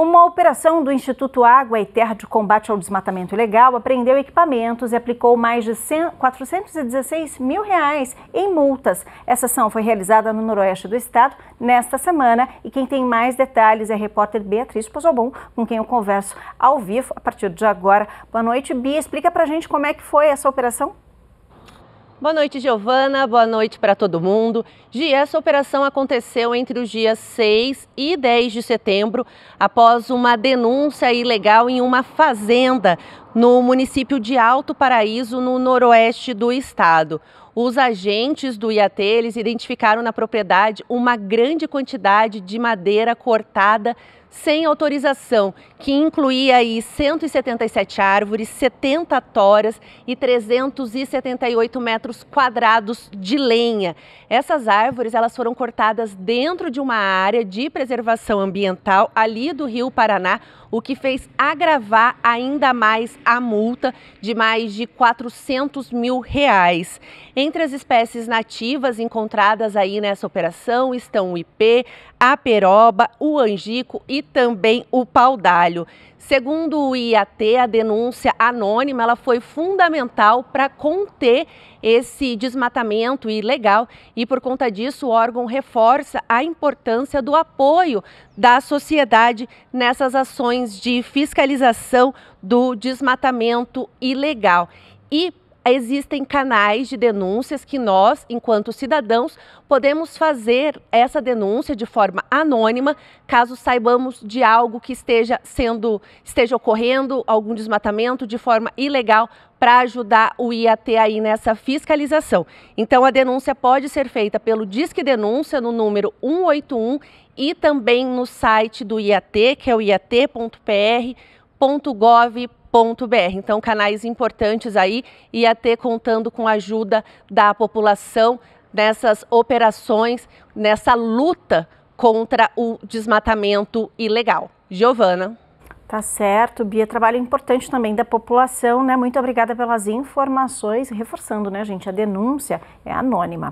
Uma operação do Instituto Água e Terra de Combate ao Desmatamento Ilegal apreendeu equipamentos e aplicou mais de 100, 416 mil reais em multas. Essa ação foi realizada no noroeste do estado nesta semana e quem tem mais detalhes é a repórter Beatriz Pozobon, com quem eu converso ao vivo a partir de agora. Boa noite, Bia. Explica pra gente como é que foi essa operação. Boa noite, Giovana. Boa noite para todo mundo. Gi, essa operação aconteceu entre os dias 6 e 10 de setembro, após uma denúncia ilegal em uma fazenda no município de Alto Paraíso, no noroeste do estado. Os agentes do IAT eles identificaram na propriedade uma grande quantidade de madeira cortada sem autorização, que incluía aí 177 árvores, 70 toras e 378 metros quadrados de lenha. Essas árvores elas foram cortadas dentro de uma área de preservação ambiental ali do Rio Paraná, o que fez agravar ainda mais a multa de mais de 400 mil reais. Entre as espécies nativas encontradas aí nessa operação estão o IP, a peroba, o angico e também o pau-dalho. Segundo o IAT, a denúncia anônima ela foi fundamental para conter esse desmatamento ilegal e por conta disso o órgão reforça a importância do apoio da sociedade nessas ações ações de fiscalização do desmatamento ilegal. E existem canais de denúncias que nós, enquanto cidadãos, podemos fazer essa denúncia de forma anônima, caso saibamos de algo que esteja sendo esteja ocorrendo, algum desmatamento de forma ilegal para ajudar o IAT aí nessa fiscalização. Então a denúncia pode ser feita pelo Disque Denúncia no número 181 e também no site do IAT, que é o iat.pr.gov.br então, canais importantes aí e até contando com a ajuda da população nessas operações, nessa luta contra o desmatamento ilegal. Giovana. Tá certo, Bia. Trabalho importante também da população, né? Muito obrigada pelas informações. Reforçando, né, gente? A denúncia é anônima.